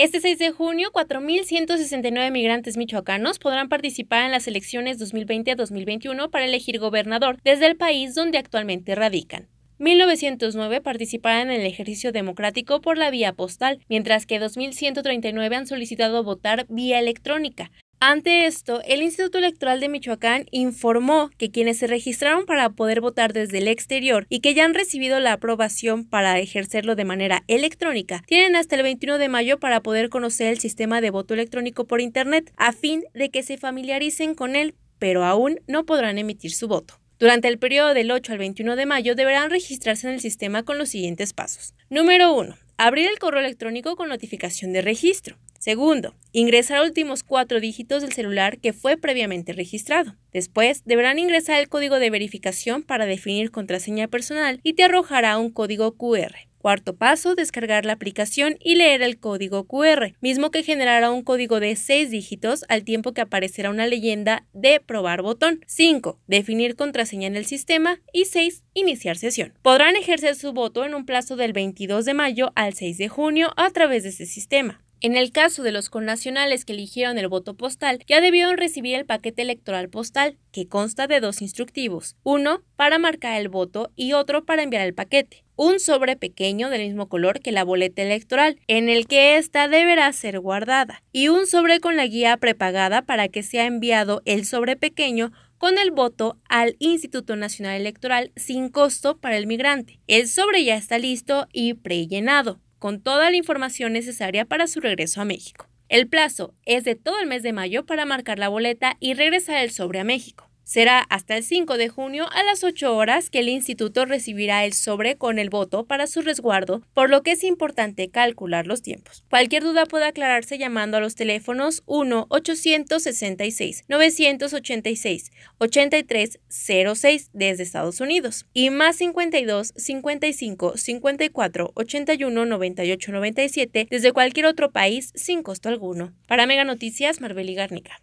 Este 6 de junio, 4.169 migrantes michoacanos podrán participar en las elecciones 2020-2021 para elegir gobernador desde el país donde actualmente radican. 1909 participarán en el ejercicio democrático por la vía postal, mientras que 2139 han solicitado votar vía electrónica. Ante esto, el Instituto Electoral de Michoacán informó que quienes se registraron para poder votar desde el exterior y que ya han recibido la aprobación para ejercerlo de manera electrónica, tienen hasta el 21 de mayo para poder conocer el sistema de voto electrónico por Internet, a fin de que se familiaricen con él, pero aún no podrán emitir su voto. Durante el periodo del 8 al 21 de mayo deberán registrarse en el sistema con los siguientes pasos. Número 1. Abrir el correo electrónico con notificación de registro. Segundo, ingresar últimos cuatro dígitos del celular que fue previamente registrado. Después, deberán ingresar el código de verificación para definir contraseña personal y te arrojará un código QR. Cuarto paso, descargar la aplicación y leer el código QR, mismo que generará un código de 6 dígitos al tiempo que aparecerá una leyenda de probar botón. 5. Definir contraseña en el sistema. Y 6. Iniciar sesión. Podrán ejercer su voto en un plazo del 22 de mayo al 6 de junio a través de este sistema. En el caso de los connacionales que eligieron el voto postal, ya debieron recibir el paquete electoral postal, que consta de dos instructivos, uno para marcar el voto y otro para enviar el paquete. Un sobre pequeño del mismo color que la boleta electoral, en el que ésta deberá ser guardada, y un sobre con la guía prepagada para que sea enviado el sobre pequeño con el voto al Instituto Nacional Electoral sin costo para el migrante. El sobre ya está listo y prellenado con toda la información necesaria para su regreso a México. El plazo es de todo el mes de mayo para marcar la boleta y regresar el sobre a México. Será hasta el 5 de junio a las 8 horas que el instituto recibirá el sobre con el voto para su resguardo, por lo que es importante calcular los tiempos. Cualquier duda puede aclararse llamando a los teléfonos 1-866-986-8306 desde Estados Unidos y más 52 55 54 81 98 97 desde cualquier otro país sin costo alguno. Para Mega Noticias, Marbeli Garnica.